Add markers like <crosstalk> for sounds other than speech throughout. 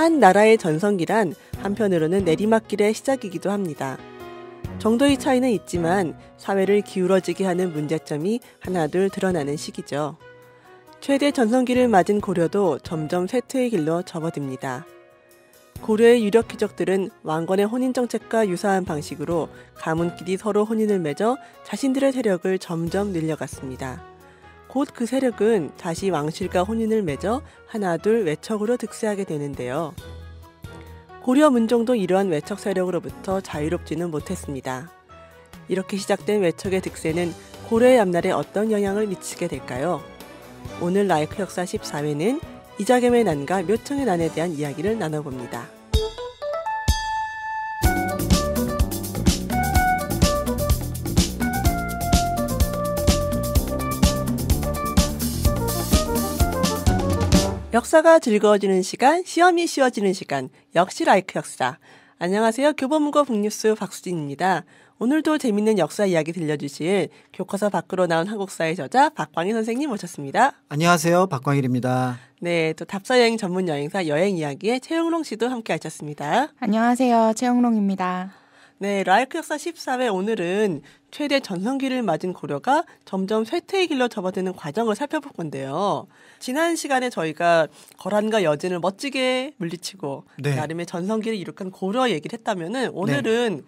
한 나라의 전성기란 한편으로는 내리막길의 시작이기도 합니다. 정도의 차이는 있지만 사회를 기울어지게 하는 문제점이 하나둘 드러나는 시기죠. 최대 전성기를 맞은 고려도 점점 쇠퇴의 길로 접어듭니다. 고려의 유력 귀족들은 왕건의 혼인 정책과 유사한 방식으로 가문끼리 서로 혼인을 맺어 자신들의 세력을 점점 늘려갔습니다. 곧그 세력은 다시 왕실과 혼인을 맺어 하나둘 외척으로 득세하게 되는데요. 고려 문종도 이러한 외척 세력으로부터 자유롭지는 못했습니다. 이렇게 시작된 외척의 득세는 고려의 앞날에 어떤 영향을 미치게 될까요? 오늘 라이크 역사 14회는 이자겸의 난과 묘청의 난에 대한 이야기를 나눠봅니다. 역사가 즐거워지는 시간, 시험이 쉬워지는 시간, 역시 라이크 역사. 안녕하세요. 교보문고 북뉴스 박수진입니다. 오늘도 재밌는 역사 이야기 들려주실 교과서 밖으로 나온 한국사의 저자 박광일 선생님 모셨습니다. 안녕하세요. 박광일입니다. 네, 또 답사 여행 전문 여행사 여행 이야기의 최영롱 씨도 함께 하셨습니다. 안녕하세요. 최영롱입니다. 네, 라이크 역사 14회 오늘은 최대 전성기를 맞은 고려가 점점 쇠퇴의 길로 접어드는 과정을 살펴볼 건데요. 지난 시간에 저희가 거란과 여진을 멋지게 물리치고 네. 나름의 전성기를 이룩한 고려 얘기를 했다면 오늘은 네.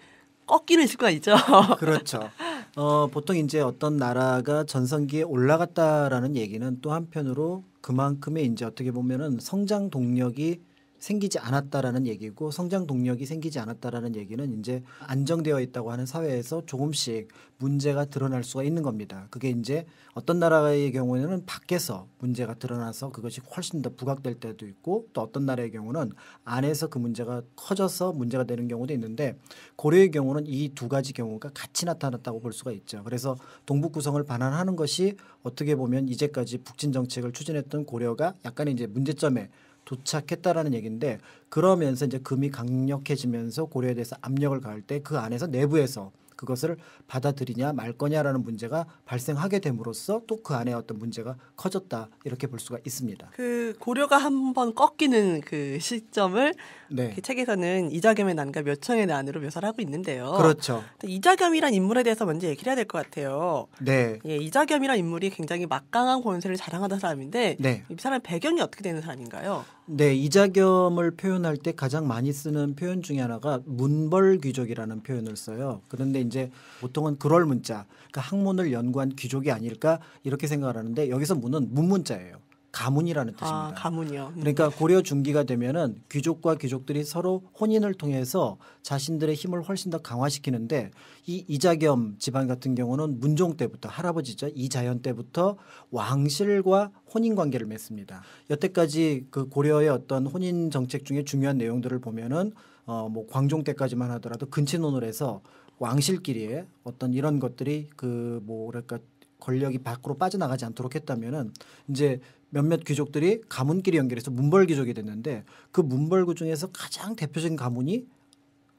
꺾이는 습관이죠. <laughs> 그렇죠. 어, 보통 이제 어떤 나라가 전성기에 올라갔다라는 얘기는 또 한편으로 그만큼의 이제 어떻게 보면은 성장 동력이 생기지 않았다라는 얘기고 성장 동력이 생기지 않았다라는 얘기는 이제 안정되어 있다고 하는 사회에서 조금씩 문제가 드러날 수가 있는 겁니다. 그게 이제 어떤 나라의 경우에는 밖에서 문제가 드러나서 그것이 훨씬 더 부각될 때도 있고 또 어떤 나라의 경우는 안에서 그 문제가 커져서 문제가 되는 경우도 있는데 고려의 경우는 이 두 가지 경우가 같이 나타났다고 볼 수가 있죠. 그래서 동북 구성을 반환하는 것이 어떻게 보면 이제까지 북진 정책을 추진했던 고려가 약간의 이제 문제점에 도착했다라는 얘기인데 그러면서 이제 금이 강력해지면서 고려에 대해서 압력을 가할 때 그 안에서 내부에서 그것을 받아들이냐 말 거냐라는 문제가 발생하게 됨으로써 또 그 안에 어떤 문제가 커졌다 이렇게 볼 수가 있습니다. 그 고려가 한번 꺾이는 그 시점을 네. 책에서는 이자겸의 난과 몇청의 난으로 묘사를 하고 있는데요. 그렇죠. 이자겸이란 인물에 대해서 먼저 얘기를 해야 될 것 같아요. 네. 예, 이자겸이란 인물이 굉장히 막강한 권세를 자랑하던 사람인데 네. 이 사람 의 배경이 어떻게 되는 사람인가요? 네, 이자겸을 표현할 때 가장 많이 쓰는 표현 중에 하나가 문벌 귀족이라는 표현을 써요. 그런데 이제 보통은 그럴 문자, 그러니까 학문을 연구한 귀족이 아닐까 이렇게 생각을 하는데 여기서 문은 문문자예요. 가문이라는 아, 뜻입니다. 아, 가문이요. 음. 그러니까 고려 중기가 되면은 귀족과 귀족들이 서로 혼인을 통해서 자신들의 힘을 훨씬 더 강화시키는데 이 이자겸 집안 같은 경우는 문종 때부터 할아버지죠 이자연 때부터 왕실과 혼인 관계를 맺습니다. 여태까지 그 고려의 어떤 혼인 정책 중에 중요한 내용들을 보면은 어뭐 광종 때까지만 하더라도 근친혼을 해서 왕실끼리의 어떤 이런 것들이 그 뭐랄까 권력이 밖으로 빠져나가지 않도록 했다면은 이제 몇몇 귀족들이 가문끼리 연결해서 문벌 귀족이 됐는데 그 문벌구 중에서 가장 대표적인 가문이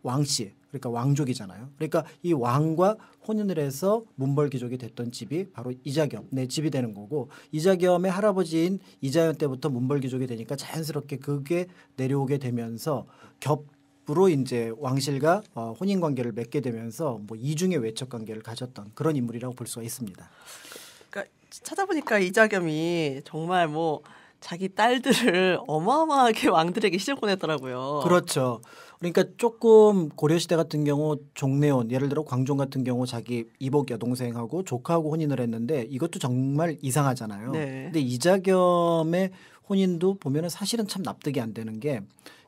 왕씨 그러니까 왕족이잖아요. 그러니까 이 왕과 혼인을 해서 문벌 귀족이 됐던 집이 바로 이자겸 내 네, 집이 되는 거고 이자겸의 할아버지인 이자연 때부터 문벌 귀족이 되니까 자연스럽게 그게 내려오게 되면서 겹 으로 이제 왕실과 어, 혼인 관계를 맺게 되면서 뭐 이중의 외척 관계를 가졌던 그런 인물이라고 볼 수가 있습니다. 찾아보니까 이자겸이 정말 뭐 자기 딸들을 <laughs> 어마어마하게 왕들에게 시집 보냈더라고요. 그렇죠. 그러니까 조금 고려시대 같은 경우 종래온 예를 들어 광종 같은 경우 자기 이복 여동생하고 조카하고 혼인을 했는데 이것도 정말 이상하잖아요. 네. 근데 이자겸의 혼인도 보면은 사실은 참 납득이 안 되는 게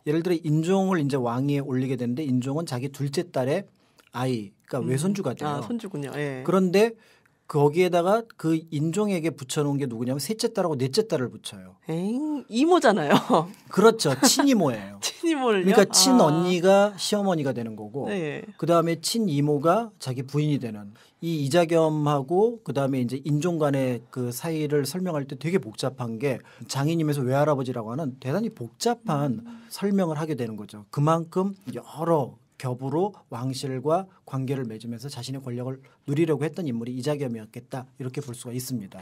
예를 들어 인종을 이제 왕위에 올리게 되는데 인종은 자기 둘째 딸의 아이 그러니까 음. 외손주가 돼요. 아, 손주군요. 예. 그런데 거기에다가 그 인종에게 붙여놓은 게 누구냐면 셋째 딸하고 넷째 딸을 붙여요. 에이, 이모잖아요. <laughs> 그렇죠. 친이모예요. 친이모를 그러니까 친언니가 아. 시어머니가 되는 거고 네. 그다음에 친이모가 자기 부인이 되는 이 이자겸하고 그다음에 이제 인종 간의 그 사이를 설명할 때 되게 복잡한 게 장인님에서 외할아버지라고 하는 대단히 복잡한 음. 설명을 하게 되는 거죠. 그만큼 여러 겹으로 왕실과 관계를 맺으면서 자신의 권력을 누리려고 했던 인물이 이자겸이었겠다 이렇게 볼 수가 있습니다.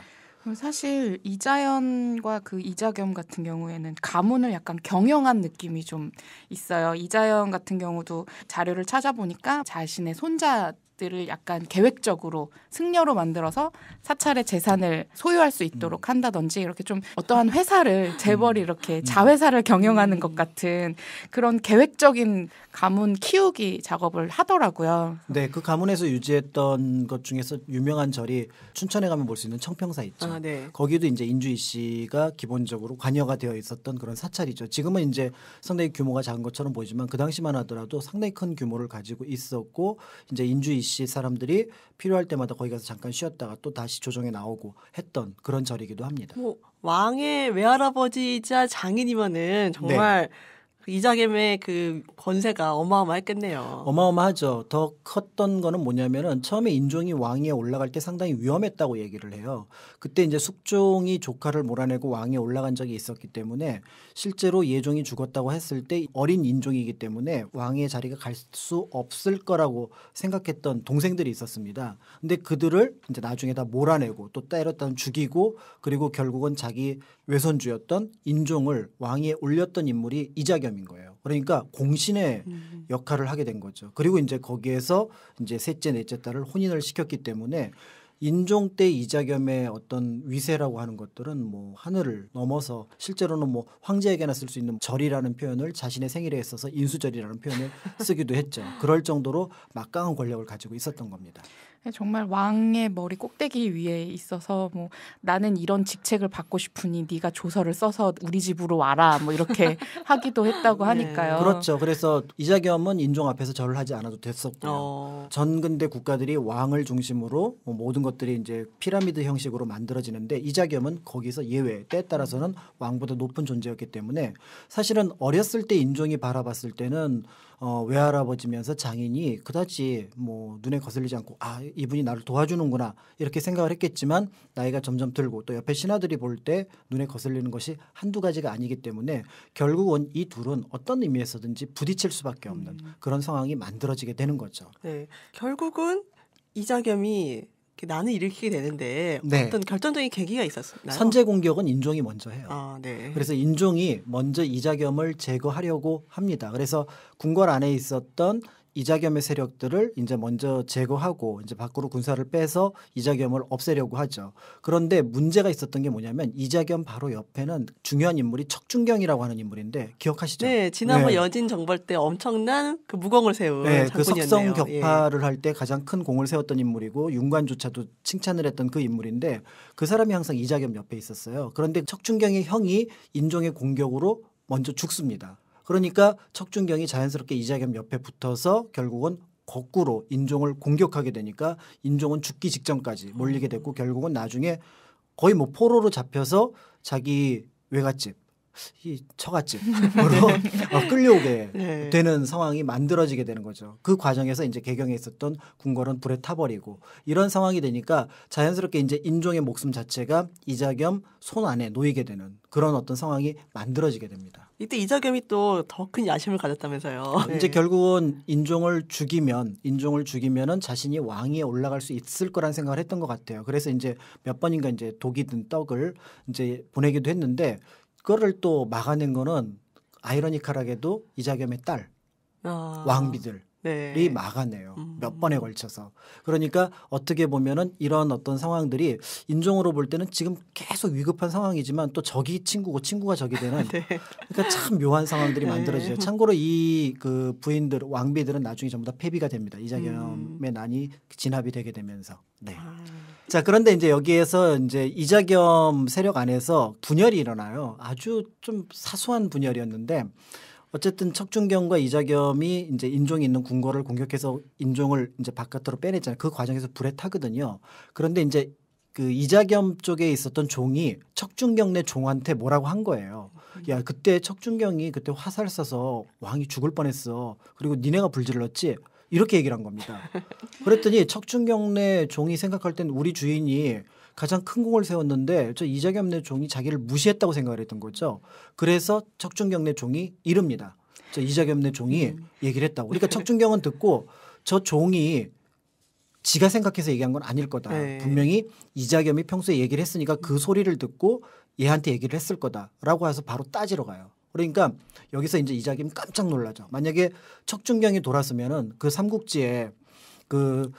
사실 이자연과 그 이자겸 같은 경우에는 가문을 약간 경영한 느낌이 좀 있어요. 이자연 같은 경우도 자료를 찾아보니까 자신의 손자 들을 약간 계획적으로 승려로 만들어서 사찰의 재산을 소유할 수 있도록 음. 한다든지 이렇게 좀 어떠한 회사를 음. 재벌이 이렇게 음. 자회사를 경영하는 것 같은 그런 계획적인 가문 키우기 작업을 하더라고요. 네, 그 가문에서 유지했던 것 중에서 유명한 절이 춘천에 가면 볼 수 있는 청평사 있죠. 아, 네. 거기도 이제 인주이 씨가 기본적으로 관여가 되어 있었던 그런 사찰이죠. 지금은 이제 상당히 규모가 작은 것처럼 보이지만 그 당시만 하더라도 상당히 큰 규모를 가지고 있었고 이제 인주이 MBC 사람들이 필요할 때마다 거기 가서 잠깐 쉬었다가 또 다시 조정에 나오고 했던 그런 절이기도 합니다. 뭐 왕의 외할아버지이자 장인이면은 네. 정말 네. 이자겸의 그 권세가 어마어마했겠네요. 어마어마하죠. 더 컸던 거는 뭐냐면은 처음에 인종이 왕위에 올라갈 때 상당히 위험했다고 얘기를 해요. 그때 이제 숙종이 조카를 몰아내고 왕위에 올라간 적이 있었기 때문에 실제로 예종이 죽었다고 했을 때 어린 인종이기 때문에 왕의 위 자리가 갈 수 없을 거라고 생각했던 동생들이 있었습니다. 근데 그들을 이제 나중에 다 몰아내고 또 때렸다는 죽이고 그리고 결국은 자기 외손주였던 인종을 왕위에 올렸던 인물이 이자겸 사람인 거예요. 그러니까 공신의 음, 음. 역할을 하게 된 거죠. 그리고 이제 거기에서 이제 셋째, 넷째 딸을 혼인을 시켰기 때문에 인종 때 이자겸의 어떤 위세라고 하는 것들은 뭐 하늘을 넘어서 실제로는 뭐 황제에게나 쓸 수 있는 절이라는 표현을 자신의 생일에 있어서 인수절이라는 표현을 쓰기도 했죠. 그럴 정도로 막강한 권력을 가지고 있었던 겁니다. 네, 정말 왕의 머리 꼭대기 위에 있어서 뭐 나는 이런 직책을 받고 싶으니 네가 조서를 써서 우리 집으로 와라 뭐 이렇게 <laughs> 하기도 했다고 네. 하니까요. 네. 그렇죠. 그래서 이자겸은 인종 앞에서 절을 하지 않아도 됐었고요. 어. 전근대 국가들이 왕을 중심으로 뭐 모든 것들이 이제 피라미드 형식으로 만들어지는데 이자겸은 거기서 예외 때에 따라서는 왕보다 높은 존재였기 때문에 사실은 어렸을 때 인종이 바라봤을 때는 어, 외할아버지면서 장인이 그다지 뭐 눈에 거슬리지 않고 아 이분이 나를 도와주는구나 이렇게 생각을 했겠지만 나이가 점점 들고 또 옆에 신하들이 볼 때 눈에 거슬리는 것이 한두 가지가 아니기 때문에 결국은 이 둘은 어떤 의미에서든지 부딪칠 수밖에 없는 음. 그런 상황이 만들어지게 되는 거죠. 네, 결국은 이자겸이 나는 일으키게 되는데 네. 어떤 결정적인 계기가 있었나요? 선제 공격은 인종이 먼저 해요. 아, 네. 그래서 인종이 먼저 이자겸을 제거하려고 합니다. 그래서 궁궐 안에 있었던 이자겸의 세력들을 이제 먼저 제거하고 이제 밖으로 군사를 빼서 이자겸을 없애려고 하죠. 그런데 문제가 있었던 게 뭐냐면 이자겸 바로 옆에는 중요한 인물이 척준경이라고 하는 인물인데 기억하시죠? 네, 지난번 네. 여진 정벌 때 엄청난 그 무공을 세운 네, 그 석성 예. 격파를 예. 할때 가장 큰 공을 세웠던 인물이고 윤관조차도 칭찬을 했던 그 인물인데 그 사람이 항상 이자겸 옆에 있었어요. 그런데 척준경의 형이 인종의 공격으로 먼저 죽습니다. 그러니까 척준경이 자연스럽게 이자겸 옆에 붙어서 결국은 거꾸로 인종을 공격하게 되니까 인종은 죽기 직전까지 몰리게 됐고 결국은 나중에 거의 뭐 포로로 잡혀서 자기 외갓집 이 처갓집으로 <laughs> 네. 어, 끌려오게 네. 되는 상황이 만들어지게 되는 거죠. 그 과정에서 이제 개경에 있었던 궁궐은 불에 타버리고 이런 상황이 되니까 자연스럽게 이제 인종의 목숨 자체가 이자겸 손 안에 놓이게 되는 그런 어떤 상황이 만들어지게 됩니다. 이때 이자겸이 또 더 큰 야심을 가졌다면서요. 네. 이제 네. 결국은 인종을 죽이면 인종을 죽이면은 자신이 왕위에 올라갈 수 있을 거란 생각을 했던 것 같아요. 그래서 이제 몇 번인가 이제 독이 든 떡을 이제 보내기도 했는데 그거를 또 막아낸 거는 아이러니컬하게도 이자겸의 딸 아. 왕비들 네. 막아내요. 음. 몇 번에 음. 걸쳐서. 그러니까 어떻게 보면은 이런 어떤 상황들이 인종으로 볼 때는 지금 계속 위급한 상황이지만 또 적이 친구고 친구가 적이 되는 <laughs> 네. 그러니까 참 묘한 상황들이 네. 만들어져요 참고로 이 그 부인들 왕비들은 나중에 전부 다 폐비가 됩니다. 이자겸의 음. 난이 진압이 되게 되면서. 네. 아. 자 그런데 이제 여기에서 이제 이자겸 세력 안에서 분열이 일어나요. 아주 좀 사소한 분열이었는데 어쨌든 척준경과 이자겸이 이제 인종이 있는 궁궐을 공격해서 인종을 이제 바깥으로 빼냈잖아요. 그 과정에서 불에 타거든요. 그런데 이제 그 이자겸 쪽에 있었던 종이 척준경 내 종한테 뭐라고 한 거예요. 야 그때 척준경이 그때 화살 써서 왕이 죽을 뻔했어. 그리고 니네가 불질렀지. 이렇게 얘기를 한 겁니다. 그랬더니 척준경 내 종이 생각할 땐 우리 주인이 가장 큰 공을 세웠는데 저이자겸 내종이 자기를 무시했다고 생각을 했던 거죠. 그래서 척준경 내종이 이릅니다. 저이자겸 내종이 음. 얘기를 했다고. 그러니까 척준경은 듣고 저 종이 지가 생각해서 얘기한 건 아닐 거다. 네. 분명히 이자겸이 평소에 얘기를 했으니까 그 음. 소리를 듣고 얘한테 얘기를 했을 거다라고 해서 바로 따지러 가요. 그러니까 여기서 이제 이자겸 깜짝 놀라죠. 만약에 척준경이 돌았으면은 그 삼국지에 그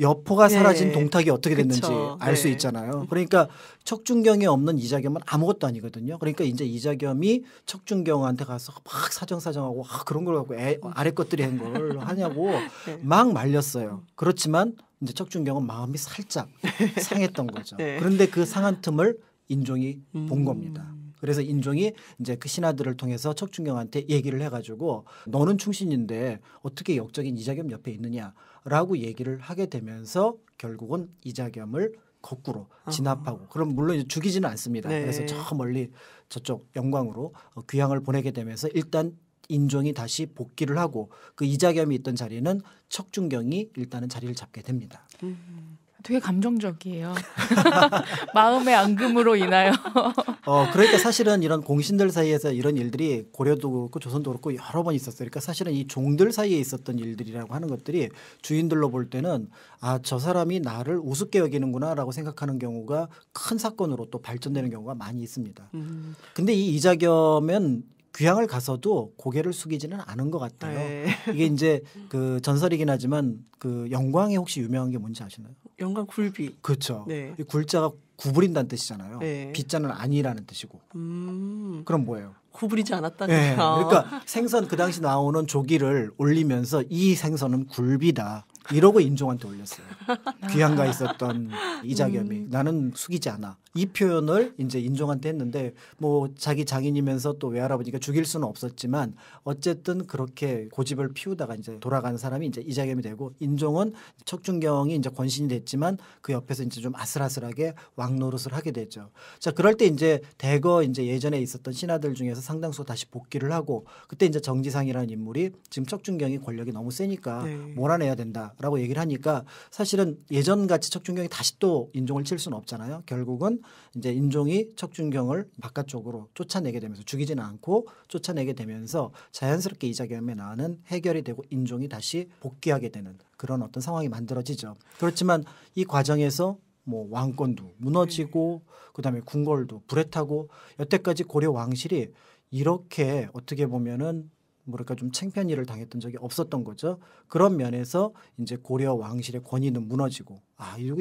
여포가 네. 사라진 네. 동탁이 어떻게 됐는지 알수 네. 있잖아요. 그러니까 척준경이 없는 이자겸은 아무것도 아니거든요. 그러니까 이제 이자겸이 척준경한테 가서 막 사정사정하고 아, 그런 걸 갖고 애, 아래 것들이 한 걸 <laughs> 하냐고 네. 막 말렸어요. 그렇지만 이제 척준경은 마음이 살짝 상했던 거죠. <laughs> 네. 그런데 그 상한 틈을 인종이 음. 본 겁니다. 그래서 인종이 이제 그 신하들을 통해서 척준경한테 얘기를 해가지고 너는 충신인데 어떻게 역적인 이자겸 옆에 있느냐 라고 얘기를 하게 되면서 결국은 이자겸을 거꾸로 아. 진압하고 아. 그럼 물론 죽이지는 않습니다. 네. 그래서 저 멀리 저쪽 영광으로 어, 귀향을 보내게 되면서 일단 인종이 다시 복귀를 하고 그 이자겸이 있던 자리는 척준경이 일단은 자리를 잡게 됩니다. 음. 되게 감정적이에요. <laughs> 마음의 앙금으로 인하여. <laughs> 어, 그러니까 사실은 이런 공신들 사이에서 이런 일들이 고려도 그렇고 조선도 그렇고 여러 번 있었어요. 그러니까 사실은 이 종들 사이에 있었던 일들이라고 하는 것들이 주인들로 볼 때는 아, 저 사람이 나를 우습게 여기는구나라고 생각하는 경우가 큰 사건으로 또 발전되는 경우가 많이 있습니다. 음. 근데 이 이자겸은 귀향을 가서도 고개를 숙이지는 않은 것 같아요. 에이. 네. 이게 이제 그 전설이긴 하지만 그 영광이 혹시 유명한 게 뭔지 아시나요? 연간 굴비. 그렇죠. 네. 이 굴자가 구부린다는 뜻이잖아요. 네. 빗자는 아니라는 뜻이고. 음. 그럼 뭐예요? 구부리지 않았다 네. 그러니까 생선 그 당시 나오는 조기를 올리면서 이 생선은 굴비다. 이러고 인종한테 올렸어요. <laughs> 귀향가 있었던 이자겸이 음. 나는 숙이지 않아. 이 표현을 이제 인종한테 했는데 뭐 자기 장인이면서 또 외할아버지가 죽일 수는 없었지만 어쨌든 그렇게 고집을 피우다가 이제 돌아간 사람이 이제 이자겸이 되고 인종은 척준경이 이제 권신이 됐지만 그 옆에서 이제 좀 아슬아슬하게 왕노릇을 하게 되죠. 자 그럴 때 이제 대거 이제 예전에 있었던 신하들 중에서 상당수 다시 복귀를 하고 그때 이제 정지상이라는 인물이 지금 척준경이 권력이 너무 세니까 네. 몰아내야 된다. 라고 얘기를 하니까 사실은 예전같이 척준경이 다시 또 인종을 칠 수는 없잖아요. 결국은 이제 인종이 척준경을 바깥쪽으로 쫓아내게 되면서 죽이지는 않고 쫓아내게 되면서 자연스럽게 이자겸의 나는 해결이 되고 인종이 다시 복귀하게 되는 그런 어떤 상황이 만들어지죠. 그렇지만 이 과정에서 뭐 왕권도 무너지고 그다음에 궁궐도 불에 타고 여태까지 고려 왕실이 이렇게 어떻게 보면은 뭐랄까 좀 챙피한 일을 당했던 적이 없었던 거죠. 그런 면에서 이제 고려 왕실의 권위는 무너지고 아 이거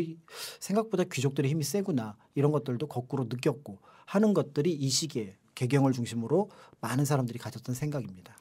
생각보다 귀족들의 힘이 세구나 이런 것들도 거꾸로 느꼈고 하는 것들이 이 시기에 개경을 중심으로 많은 사람들이 가졌던 생각입니다.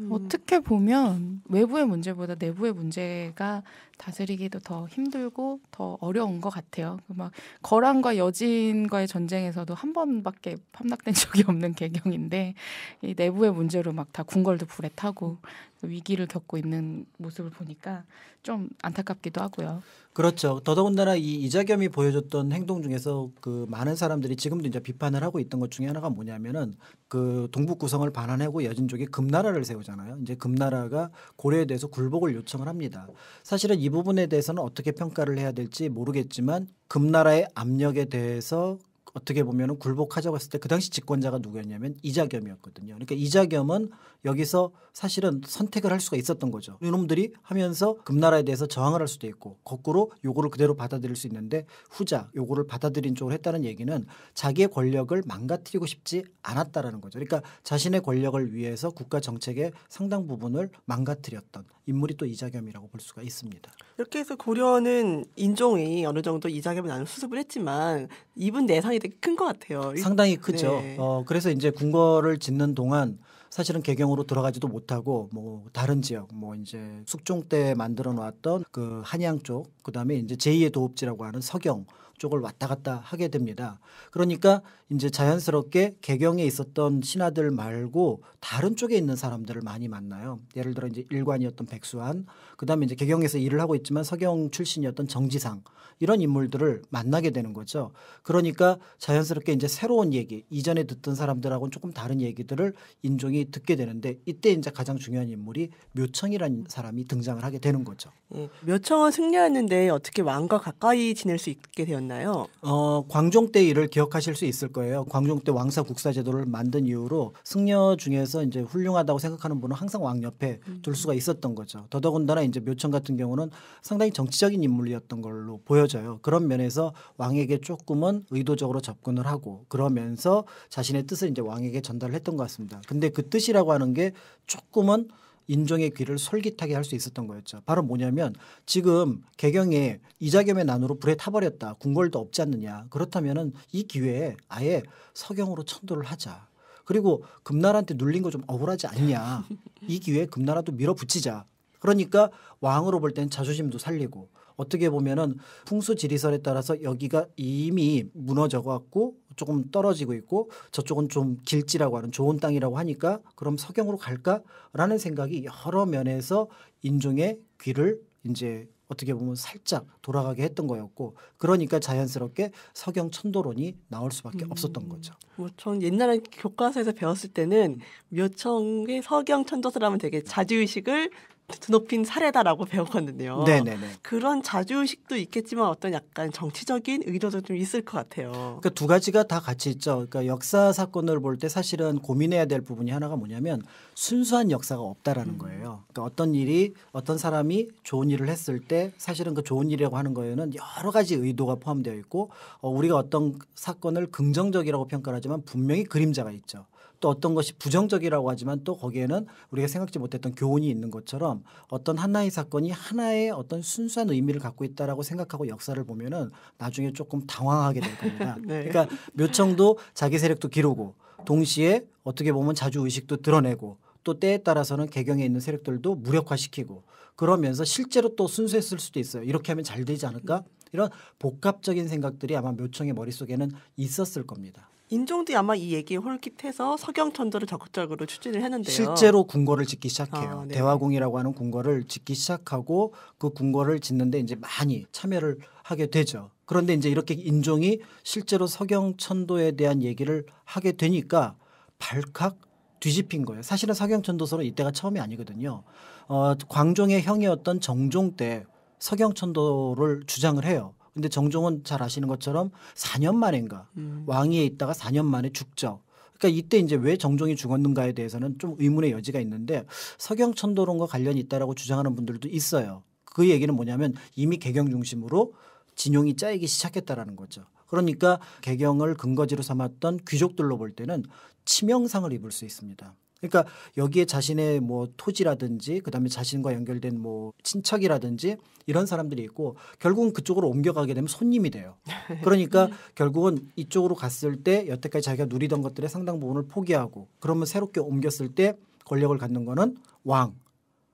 음. 어떻게 보면 외부의 문제보다 내부의 문제가 다스리기도 더 힘들고 더 어려운 것 같아요. 그 막 거란과 여진과의 전쟁에서도 한 번밖에 함락된 <laughs> 적이 없는 개경인데 이 내부의 문제로 막 다 궁궐도 불에 타고 위기를 겪고 있는 모습을 보니까 좀 안타깝기도 하고요. 그렇죠. 더더군다나 이 이자겸이 보여줬던 행동 중에서 그 많은 사람들이 지금도 이제 비판을 하고 있던 것 중에 하나가 뭐냐면은 그 동북 구성을 반환하고 여진족이 금나라를 세우죠 거잖아요. 이제 금나라가 고려에 대해서 굴복을 요청을 합니다. 사실은 이 부분에 대해서는 어떻게 평가를 해야 될지 모르겠지만 금나라의 압력에 대해서 어떻게 보면 굴복하자고 했을 때 그 당시 집권자가 누구였냐면 이자겸이었거든요. 그러니까 이자겸은 여기서 사실은 선택을 할 수가 있었던 거죠. 이놈들이 하면서 금나라에 대해서 저항을 할 수도 있고 거꾸로 요구를 그대로 받아들일 수 있는데 후자 요구를 받아들인 쪽으로 했다는 얘기는 자기의 권력을 망가뜨리고 싶지 않았다라는 거죠. 그러니까 자신의 권력을 위해서 국가 정책의 상당 부분을 망가뜨렸던 인물이 또 이자겸이라고 볼 수가 있습니다. 이렇게 해서 고려는 인종이 어느 정도 이자겸을 나는 수습을 했지만 이분 내상이 되게 큰 것 같아요. 상당히 크죠. 네. 어, 그래서 이제 궁궐을 짓는 동안 사실은 개경으로 들어가지도 못하고 뭐 다른 지역 뭐 이제 숙종 때 만들어 놨던그 한양 쪽 그다음에 이제 제2의 도읍지라고 하는 서경 쪽을 왔다 갔다 하게 됩니다. 그러니까 이제 자연스럽게 개경에 있었던 신하들 말고 다른 쪽에 있는 사람들을 많이 만나요. 예를 들어 이제 일관이었던 백수한, 그다음에 이제 개경에서 일을 하고 있지만 서경 출신이었던 정지상 이런 인물들을 만나게 되는 거죠. 그러니까 자연스럽게 이제 새로운 얘기, 이전에 듣던 사람들하고는 조금 다른 얘기들을 인종이 듣게 되는데 이때 이제 가장 중요한 인물이 묘청이라는 사람이 등장을 하게 되는 거죠. 예, 묘청은 승려였는데 어떻게 왕과 가까이 지낼 수 있게 되었나요? 있나요? 어, 광종 때 일을 기억하실 수 있을 거예요. 광종 때 왕사 국사 제도를 만든 이후로 승려 중에서 이제 훌륭하다고 생각하는 분은 항상 왕 옆에 음. 둘 수가 있었던 거죠. 더더군다나 이제 묘천 같은 경우는 상당히 정치적인 인물이었던 걸로 보여져요. 그런 면에서 왕에게 조금은 의도적으로 접근을 하고 그러면서 자신의 뜻을 이제 왕에게 전달을 했던 것 같습니다. 근데 그 뜻이라고 하는 게 조금은 인종의 귀를 솔깃하게 할 수 있었던 거였죠. 바로 뭐냐면 지금 개경에 이자겸의 난으로 불에 타버렸다. 궁궐도 없지 않느냐. 그렇다면이 기회에 아예 서경으로 천도를 하자. 그리고 금나라한테 눌린 거 좀 억울하지 않냐. 이 기회에 금나라도 밀어붙이자. 그러니까 왕으로 볼 땐 자존심도 살리고 어떻게 보면은 풍수 지리설에 따라서 여기가 이미 무너져 갖고 조금 떨어지고 있고 저쪽은 좀 길지라고 하는 좋은 땅이라고 하니까 그럼 서경으로 갈까라는 생각이 여러 면에서 인종의 귀를 이제 어떻게 보면 살짝 돌아가게 했던 거였고 그러니까 자연스럽게 서경 천도론이 나올 수밖에 음. 없었던 거죠. 뭐 전 옛날에 교과서에서 배웠을 때는 묘청의 서경 천도서라면 되게 자주의식을 드높인 사례다라고 <laughs> 배웠거든요. 네네네. 그런 자주식도 있겠지만 어떤 약간 정치적인 의도도 좀 있을 것 같아요. 그러니까 두 가지가 다 같이 있죠. 그러니까 역사 사건을 볼 때 사실은 고민해야 될 부분이 하나가 뭐냐면 순수한 역사가 없다라는 음. 거예요. 그러니까 어떤 일이 어떤 사람이 좋은 일을 했을 때 사실은 그 좋은 일이라고 하는 거에는 여러 가지 의도가 포함되어 있고 어, 우리가 어떤 사건을 긍정적이라고 평가하지만 분명히 그림자가 있죠. 또 어떤 것이 부정적이라고 하지만 또 거기에는 우리가 생각지 못했던 교훈이 있는 것처럼 어떤 하나의 사건이 하나의 어떤 순수한 의미를 갖고 있다라고 생각하고 역사를 보면은 나중에 조금 당황하게 될 겁니다. <laughs> 네. 그러니까 묘청도 자기 세력도 기르고 동시에 어떻게 보면 자주 의식도 드러내고 또 때에 따라서는 개경에 있는 세력들도 무력화시키고 그러면서 실제로 또 순수했을 수도 있어요. 이렇게 하면 잘 되지 않을까? 이런 복합적인 생각들이 아마 묘청의 머릿속에는 있었을 겁니다. 인종도 아마 이 얘기에 홀깃해서 서경천도를 적극적으로 추진을 했는데요. 실제로 궁궐을 짓기 시작해요. 아, 네. 대화궁이라고 하는 궁궐을 짓기 시작하고 그 궁궐을 짓는데 이제 많이 참여를 하게 되죠. 그런데 이제 이렇게 인종이 실제로 서경천도에 대한 얘기를 하게 되니까 발칵 뒤집힌 거예요. 사실은 서경천도서는 이때가 처음이 아니거든요. 어, 광종의 형이었던 정종 때서경천도를 주장을 해요. 근데 정종은 잘 아시는 것처럼 4년 만인가 음. 왕위에 있다가 4년 만에 죽죠. 그러니까 이때 이제 왜 정종이 죽었는가에 대해서는 좀 의문의 여지가 있는데 서경천도론과 관련이 있다라고 주장하는 분들도 있어요. 그 얘기는 뭐냐면 이미 개경 중심으로 진용이 짜이기 시작했다라는 거죠. 그러니까 개경을 근거지로 삼았던 귀족들로 볼 때는 치명상을 입을 수 있습니다. 그러니까 여기에 자신의 뭐 토지라든지 그다음에 자신과 연결된 뭐 친척이라든지 이런 사람들이 있고 결국은 그쪽으로 옮겨가게 되면 손님이 돼요. <laughs> 그러니까 네. 결국은 이쪽으로 갔을 때 여태까지 자기가 누리던 것들의 상당 부분을 포기하고 그러면 새롭게 옮겼을 때 권력을 갖는 거는 왕.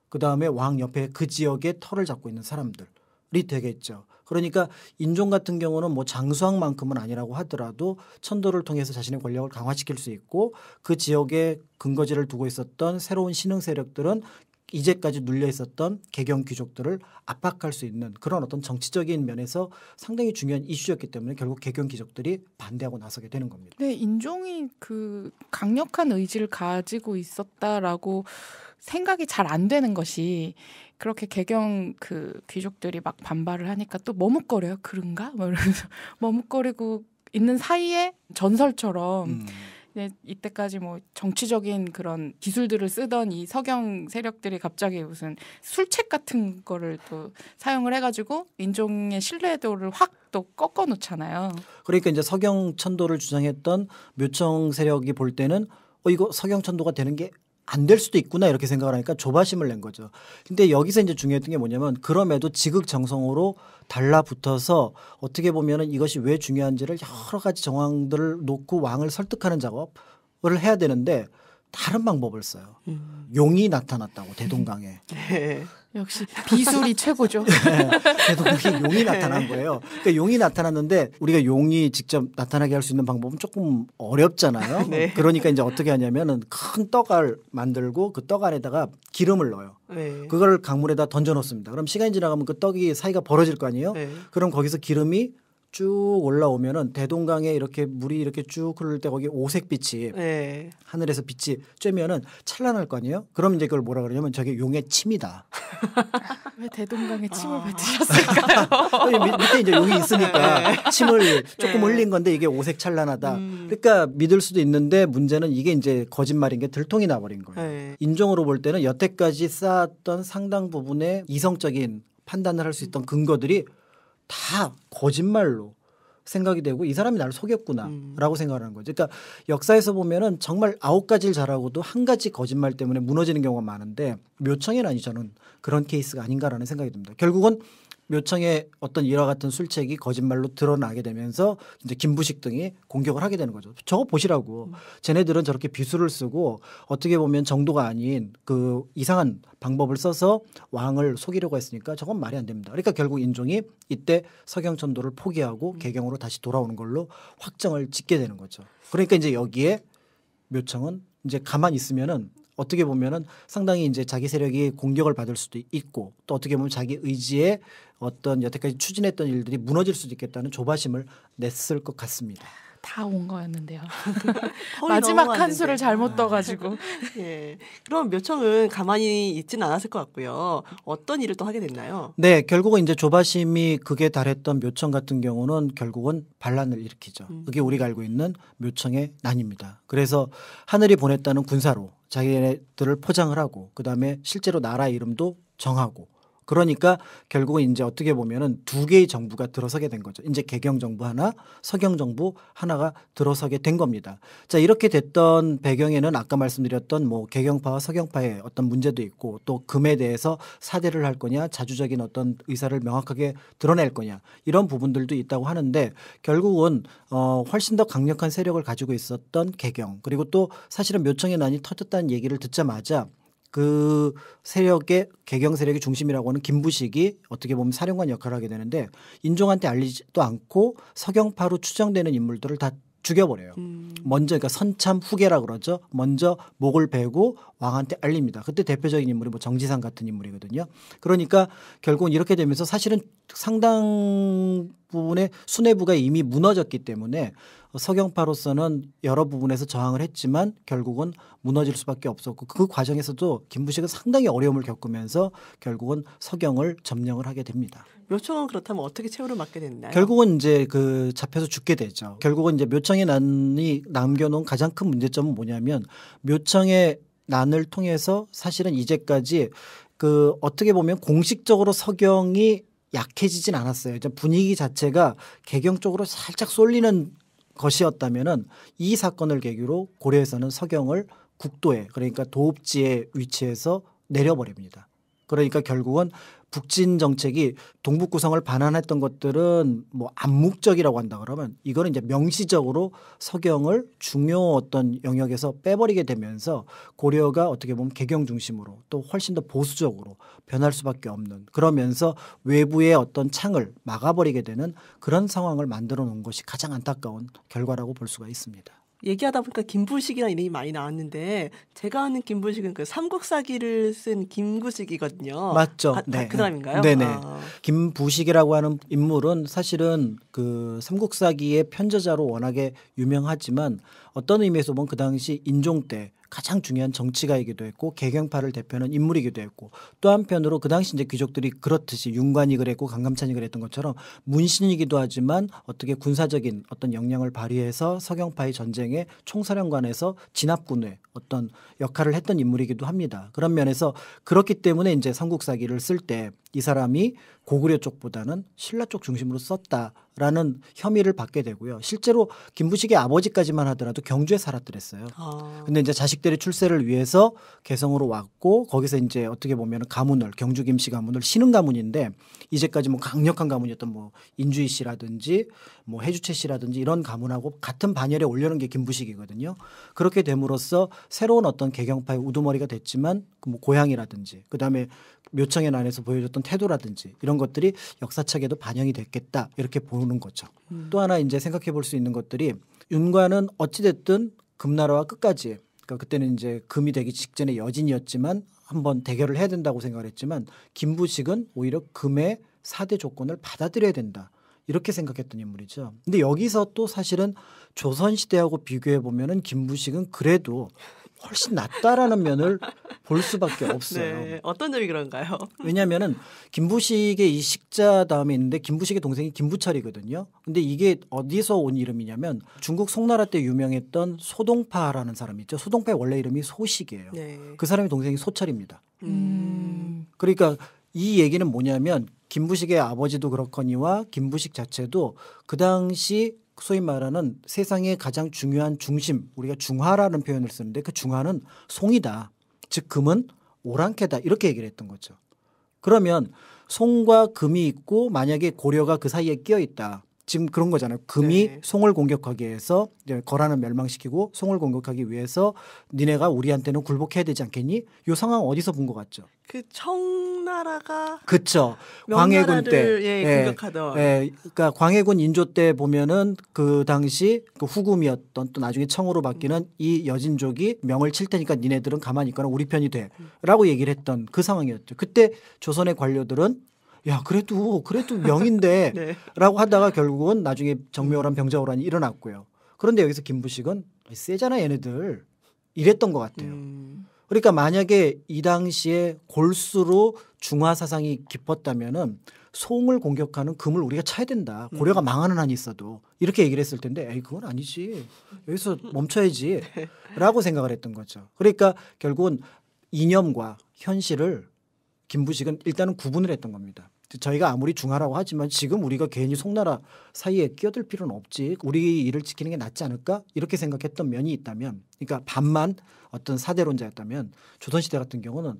그다음에 왕 옆에 그 지역의 터를 잡고 있는 사람들이 되겠죠. 그러니까 인종 같은 경우는 뭐 장수왕만큼은 아니라고 하더라도 천도를 통해서 자신의 권력을 강화시킬 수 있고 그 지역에 근거지를 두고 있었던 새로운 신흥 세력들은 이제까지 눌려 있었던 개경 귀족들을 압박할 수 있는 그런 어떤 정치적인 면에서 상당히 중요한 이슈였기 때문에 결국 개경 귀족들이 반대하고 나서게 되는 겁니다. 네, 인종이 그 강력한 의지를 가지고 있었다라고 생각이 잘 안 되는 것이 그렇게 개경 그 귀족들이 막 반발을 하니까 또 머뭇거려요. 그런가? 막 이러면서 <laughs> 머뭇거리고 있는 사이에 전설처럼 음. 이때까지 뭐 정치적인 그런 기술들을 쓰던 이 서경 세력들이 갑자기 무슨 술책 같은 거를 또 사용을 해가지고 인종의 신뢰도를 확 또 꺾어 놓잖아요. 그러니까 이제 서경 천도를 주장했던 묘청 세력이 볼 때는 어 이거 서경 천도가 되는 게 안될 수도 있구나 이렇게 생각을 하니까 조바심을 낸 거죠. 근데 여기서 이제 중요했던 게 뭐냐면 그럼에도 지극정성으로 달라붙어서 어떻게 보면은 이것이 왜 중요한지를 여러 가지 정황들을 놓고 왕을 설득하는 작업을 해야 되는데 다른 방법을 써요. 음. 용이 나타났다고 대동강에. 네. 역시 비술이 <laughs> 최고죠. 네. 그래도 그게 용이 네. 나타난 거예요. 그러니까 용이 나타났는데 우리가 용이 직접 나타나게 할 수 있는 방법은 조금 어렵잖아요. 네. 그러니까 이제 어떻게 하냐면은 큰 떡알 만들고 그 떡 안에다가 기름을 넣어요. 네. 그걸 강물에다 던져 놓습니다. 그럼 시간이 지나가면 그 떡이 사이가 벌어질 거 아니에요? 네. 그럼 거기서 기름이 쭉 올라오면은 대동강에 이렇게 물이 이렇게 쭉 흐를 때 거기 오색빛이 네. 하늘에서 빛이 쬐면은 찬란할 거 아니에요? 그럼 이제 그걸 뭐라 그러냐면 저게 용의 침이다. <laughs> 왜 대동강에 침을 아. 뱉으셨을까요? <laughs> 밑, 에 이제 용이 있으니까 네. 침을 네. 조금 네. 흘린 건데 이게 오색 찬란하다. 음. 그러니까 믿을 수도 있는데 문제는 이게 이제 거짓말인 게 들통이 나버린 거예요. 네. 인종으로 볼 때는 여태까지 쌓았던 상당 부분의 이성적인 판단을 할 수 있던 근거들이 다 거짓말로 생각이 되고 이 사람이 나를 속였구나라고 음. 생각하는 을 거죠. 그러니까 역사에서 보면은 정말 아홉 가지를 잘하고도 한 가지 거짓말 때문에 무너지는 경우가 많은데 묘청이난니 저는 그런 케이스가 아닌가라는 생각이 듭니다. 결국은 묘청의 어떤 일화 같은 술책이 거짓말로 드러나게 되면서 이제 김부식 등이 공격을 하게 되는 거죠. 저거 보시라고. 음. 쟤네들은 저렇게 비수를 쓰고 어떻게 보면 정도가 아닌 그 이상한 방법을 써서 왕을 속이려고 했으니까 저건 말이 안 됩니다. 그러니까 결국 인종이 이때 서경천도를 포기하고 음. 개경으로 다시 돌아오는 걸로 확정을 짓게 되는 거죠. 그러니까 이제 여기에 묘청은 이제 가만 있으면은 어떻게 보면은 상당히 이제 자기 세력이 공격을 받을 수도 있고 또 어떻게 보면 자기 의지에 어떤 여태까지 추진했던 일들이 무너질 수도 있겠다는 조바심을 냈을 것 같습니다. 다온 거였는데요. <laughs> 마지막 한 수를 잘못 아. 떠가지고. <laughs> 예. 그럼 묘청은 가만히 있지는 않았을 것 같고요. 어떤 일을 또 하게 됐나요? 네, 결국은 이제 조바심이 극에 달했던 묘청 같은 경우는 결국은 반란을 일으키죠. 음. 그게 우리가 알고 있는 묘청의 난입니다. 그래서 하늘이 보냈다는 군사로 자기네들을 포장을 하고 그 다음에 실제로 나라 이름도 정하고 그러니까 결국은 이제 어떻게 보면은 두 개의 정부가 들어서게 된 거죠. 이제 개경 정부 하나, 서경 정부 하나가 들어서게 된 겁니다. 자, 이렇게 됐던 배경에는 아까 말씀드렸던 뭐 개경파와 서경파의 어떤 문제도 있고 또 금에 대해서 사대를 할 거냐, 자주적인 어떤 의사를 명확하게 드러낼 거냐 이런 부분들도 있다고 하는데 결국은 어 훨씬 더 강력한 세력을 가지고 있었던 개경 그리고 또 사실은 묘청의 난이 터졌다는 얘기를 듣자마자 그 세력의 개경 세력의 중심이라고 하는 김부식이 어떻게 보면 사령관 역할을 하게 되는데 인종한테 알리지도 않고 서경파로 추정되는 인물들을 다 죽여버려요. 음. 먼저 그러니까 선참 후계라 그러죠. 먼저 목을 베고 왕한테 알립니다. 그때 대표적인 인물이 뭐 정지상 같은 인물이거든요. 그러니까 결국은 이렇게 되면서 사실은 상당 부분의 수뇌부가 이미 무너졌기 때문에 서경파로서는 여러 부분에서 저항을 했지만 결국은 무너질 수밖에 없었고 그 과정에서도 김부식은 상당히 어려움을 겪으면서 결국은 서경을 점령을 하게 됩니다. 묘청은 그렇다면 어떻게 채우를 맡게 됐나요? 결국은 이제 그 잡혀서 죽게 되죠. 결국은 이제 묘청의 난이 남겨놓은 가장 큰 문제점은 뭐냐면 묘청의 난을 통해서 사실은 이제까지 그 어떻게 보면 공식적으로 서경이 약해지진 않았어요. 분위기 자체가 개경 쪽으로 살짝 쏠리는 것이었다면은 이 사건을 계기로 고려에서는 서경을 국도에 그러니까 도읍지에 위치해서 내려버립니다. 그러니까 결국은 북진 정책이 동북 구성을 반환했던 것들은 뭐 암묵적이라고 한다 그러면 이거는 이제 명시적으로 서경을 중요 어떤 영역에서 빼버리게 되면서 고려가 어떻게 보면 개경 중심으로 또 훨씬 더 보수적으로 변할 수밖에 없는 그러면서 외부의 어떤 창을 막아버리게 되는 그런 상황을 만들어 놓은 것이 가장 안타까운 결과라고 볼 수가 있습니다. 얘기하다 보니까 김부식이라는 이름이 많이 나왔는데 제가 아는 김부식은그 삼국사기를 쓴 김구식이거든요. 맞죠. 아, 네. 그 사람인가요? 네네. 아. 김부식이라고 하는 인물은 사실은 그 삼국사기의 편저자로 워낙에 유명하지만 어떤 의미에서 보면 그 당시 인종 때 가장 중요한 정치가이기도 했고 개경파를 대표하는 인물이기도 했고 또 한편으로 그 당시 이제 귀족들이 그렇듯이 윤관이 그랬고 강감찬이 그랬던 것처럼 문신이기도 하지만 어떻게 군사적인 어떤 역량을 발휘해서 서경파의 전쟁에 총사령관에서 진압군의 어떤 역할을 했던 인물이기도 합니다. 그런 면에서 그렇기 때문에 이제 삼국사기를 쓸때 이 사람이 고구려 쪽보다는 신라 쪽 중심으로 썼다라는 혐의를 받게 되고요. 실제로 김부식의 아버지까지만 하더라도 경주에 살았더랬어요. 아. 근데 이제 자식들이 출세를 위해서 개성으로 왔고 거기서 이제 어떻게 보면 가문을 경주 김씨 가문을 신흥 가문인데 이제까지 뭐 강력한 가문이었던 뭐 인주희 씨라든지 뭐 해주채 씨라든지 이런 가문하고 같은 반열에 올려놓은 게 김부식이거든요. 그렇게 됨으로써 새로운 어떤 개경파의 우두머리가 됐지만 그 뭐 고향이라든지 그다음에 묘청의 난에서 보여줬던 태도라든지 이런 것들이 역사책에도 반영이 됐겠다 이렇게 보는 거죠. 음. 또 하나 이제 생각해 볼 수 있는 것들이 윤관은 어찌 됐든 금나라와 끝까지 그러니까 그때는 이제 금이 되기 직전에 여진이었지만 한번 대결을 해야 된다고 생각을 했지만 김부식은 오히려 금의 사대 조건을 받아들여야 된다. 이렇게 생각했던 인물이죠. 근데 여기서 또 사실은 조선시대하고 비교해 보면은 김부식은 그래도 훨씬 낫다라는 면을 볼 수밖에 <laughs> 네, 없어요. 네. 어떤 점이 그런가요? 왜냐면은 김부식의 이 식자 다음에 있는데 김부식의 동생이 김부철이거든요. 근데 이게 어디서 온 이름이냐면 중국 송나라 때 유명했던 소동파라는 사람 있죠. 소동파의 원래 이름이 소식이에요. 네. 그 사람의 동생이 소철입니다. 음. 음. 그러니까 이 얘기는 뭐냐면 김부식의 아버지도 그렇거니와 김부식 자체도 그 당시 소위 말하는 세상의 가장 중요한 중심 우리가 중화라는 표현을 쓰는데 그 중화는 송이다 즉 금은 오랑캐다 이렇게 얘기를 했던 거죠 그러면 송과 금이 있고 만약에 고려가 그 사이에 끼어 있다 지금 그런 거잖아요. 금이 네. 송을 공격하기 위해서 거란을 멸망시키고 송을 공격하기 위해서 니네가 우리한테는 굴복해야 되지 않겠니? 요 상황 어디서 본 것 같죠? 그 청나라가 그쵸 광해군 때 예, 예, 공격하던 예, 그러니까 광해군 인조 때 보면은 그 당시 그 후금이었던 또 나중에 청으로 바뀌는 음. 이 여진족이 명을 칠 테니까 니네들은 가만히 있거나 우리 편이 돼라고 얘기를 했던 그 상황이었죠. 그때 조선의 관료들은 야 그래도 그래도 명인데라고 <laughs> 네. 하다가 결국은 나중에 정묘란 병자호란이 일어났고요. 그런데 여기서 김부식은 세잖아 얘네들 이랬던 것 같아요. 음. 그러니까 만약에 이 당시에 골수로 중화 사상이 깊었다면은 송을 공격하는 금을 우리가 차야 된다. 고려가 음. 망하는 한이 있어도 이렇게 얘기를 했을 텐데 에이 그건 아니지. 여기서 멈춰야지. <laughs> 네. 라고 생각을 했던 거죠. 그러니까 결국은 이념과 현실을 김부식은 일단은 구분을 했던 겁니다. 저희가 아무리 중하라고 하지만 지금 우리가 괜히 송나라 사이에 끼어들 필요는 없지 우리 일을 지키는 게 낫지 않을까 이렇게 생각했던 면이 있다면 그러니까 반만 어떤 사대론자였다면 조선시대 같은 경우는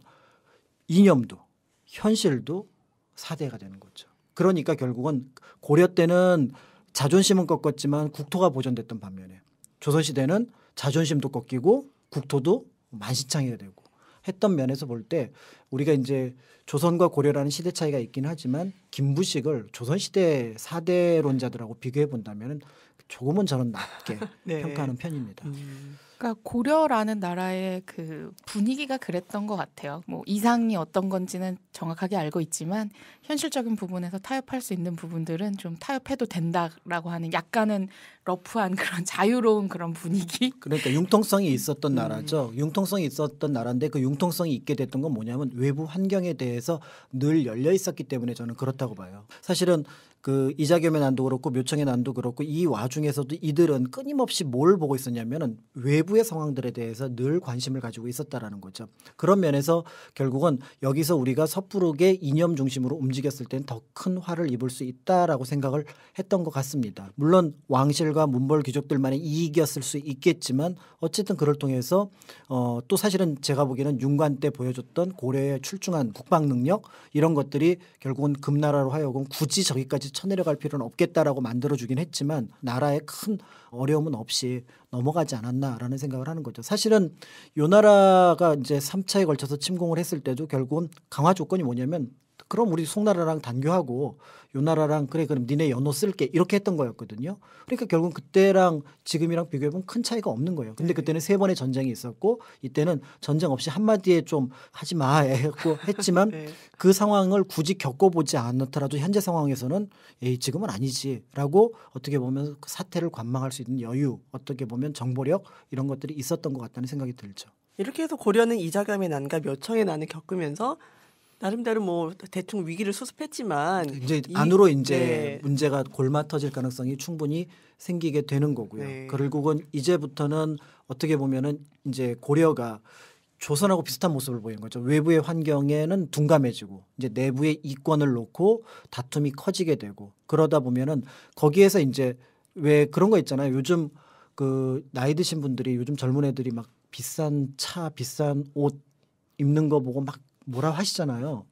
이념도 현실도 사대가 되는 거죠. 그러니까 결국은 고려 때는 자존심은 꺾었지만 국토가 보존됐던 반면에 조선시대는 자존심도 꺾이고 국토도 만신창이 되고 했던 면에서 볼 때 우리가 이제 조선과 고려라는 시대 차이가 있긴 하지만 김부식을 조선시대 사대론자들하고 비교해 본다면 조금은 저는 낮게 <laughs> 네. 평가하는 편입니다. 음. 그러니까 고려라는 나라의 그 분위기가 그랬던 것 같아요. 뭐 이상이 어떤 건지는 정확하게 알고 있지만 현실적인 부분에서 타협할 수 있는 부분들은 좀 타협해도 된다라고 하는 약간은 러프한 <laughs> 그런 자유로운 그런 분위기. 그러니까 융통성이 있었던 음. 나라죠. 융통성이 있었던 나라인데 그 융통성이 있게 됐던 건 뭐냐면 외부 환경에 대해서 늘 열려 있었기 때문에 저는 그렇다고 봐요. 사실은 그 이자겸의 난도 그렇고 묘청의 난도 그렇고 이 와중에서도 이들은 끊임없이 뭘 보고 있었냐면은 외부의 상황들에 대해서 늘 관심을 가지고 있었다라는 거죠. 그런 면에서 결국은 여기서 우리가 섣부르게 이념 중심으로 움직였을 땐 더 큰 화를 입을 수 있다라고 생각을 했던 것 같습니다. 물론 왕실과 문벌 귀족들만의 이익이었을 수 있겠지만 어쨌든 그를 통해서 어, 또 사실은 제가 보기에는 윤관 때 보여줬던 고려의 출중한 국방 능력 이런 것들이 결국은 금나라로 하여금 굳이 저기까지 쳐내려갈 필요는 없겠다라고 만들어주긴 했지만 나라에 큰 어려움은 없이 넘어가지 않았나라는 생각을 하는 거죠. 사실은 요 나라가 이제 3차에 걸쳐서 침공을 했을 때도 결국은 강화 조건이 뭐냐면 그럼 우리 송나라랑 단교하고 요 나라랑 그래 그럼 니네 연호 쓸게 이렇게 했던 거였거든요. 그러니까 결국 은 그때랑 지금이랑 비교해 보면 큰 차이가 없는 거예요. 근데 네. 그때는 세 번의 전쟁이 있었고 이때는 전쟁 없이 한마디에 좀 하지 마 <laughs> 했고 했지만 네. 그 상황을 굳이 겪어보지 않더라도 현재 상황에서는 에이 지금은 아니지라고 어떻게 보면 그 사태를 관망할 수 있는 여유 어떻게 보면 정보력 이런 것들이 있었던 것 같다는 생각이 들죠. 이렇게 해서 고려는 이자감의 난과 몇 청의 난을 겪으면서 나름대로 뭐 대충 위기를 수습했지만 이제 이, 안으로 이제 네. 문제가 골마터질 가능성이 충분히 생기게 되는 거고요. 네. 결국은 이제부터는 어떻게 보면은 이제 고려가 조선하고 비슷한 모습을 보이는 거죠. 외부의 환경에는 둔감해지고 이제 내부의 이권을 놓고 다툼이 커지게 되고 그러다 보면은 거기에서 이제 왜 그런 거 있잖아요. 요즘 그 나이 드신 분들이 요즘 젊은 애들이 막 비싼 차, 비싼 옷 입는 거 보고 막 뭐라 고 하시잖아요.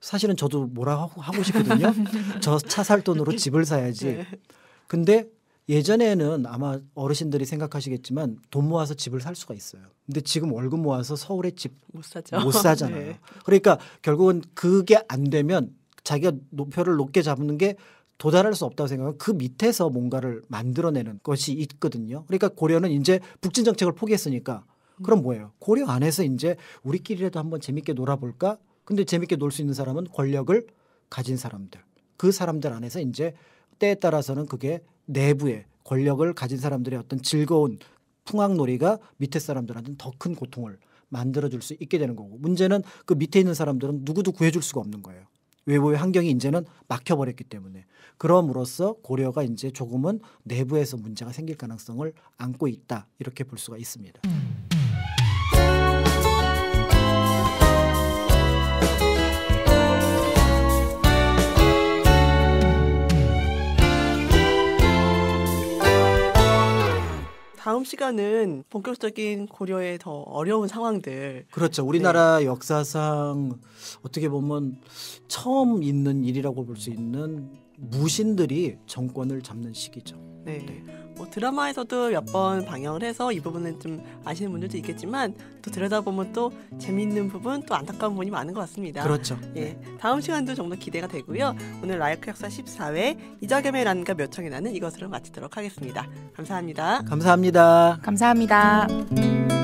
사실은 저도 뭐라 고 하고 싶거든요. 저 차 살 돈으로 집을 사야지. 네. 근데 예전에는 아마 어르신들이 생각하시겠지만 돈 모아서 집을 살 수가 있어요. 근데 지금 월급 모아서 서울에 집 못 사죠. 못 사잖아요. 네. 그러니까 결국은 그게 안 되면 자기가 노표를 높게 잡는 게 도달할 수 없다고 생각하면 그 밑에서 뭔가를 만들어내는 것이 있거든요. 그러니까 고려는 이제 북진 정책을 포기했으니까 그럼 뭐예요? 고려 안에서 이제 우리끼리라도 한번 재밌게 놀아볼까? 근데 재밌게 놀 수 있는 사람은 권력을 가진 사람들. 그 사람들 안에서 이제 때에 따라서는 그게 내부의 권력을 가진 사람들의 어떤 즐거운 풍악놀이가 밑에 사람들한테는 더 큰 고통을 만들어줄 수 있게 되는 거고 문제는 그 밑에 있는 사람들은 누구도 구해줄 수가 없는 거예요. 외부의 환경이 이제는 막혀버렸기 때문에 그럼으로써 고려가 이제 조금은 내부에서 문제가 생길 가능성을 안고 있다 이렇게 볼 수가 있습니다. 음. 다음 시간은 본격적인 고려의 더 어려운 상황들. 그렇죠. 네. 우리나라 네. 역사상 어떻게 보면 처음 있는 일이라고 볼 수 있는 무신들이 정권을 잡는 시기죠. 네. 네. 뭐 드라마에서도 몇 번 방영을 해서 이 부분은 좀 아시는 분들도 있겠지만 또 들여다보면 또 재미있는 부분 또 안타까운 부분이 많은 것 같습니다. 그렇죠. 예. 네. 다음 시간도 좀 더 기대가 되고요. 오늘 라이크 역사 14회 이자겸의 란과 몇청이 나는 이것으로 마치도록 하겠습니다. 감사합니다. 감사합니다. 감사합니다. 감사합니다.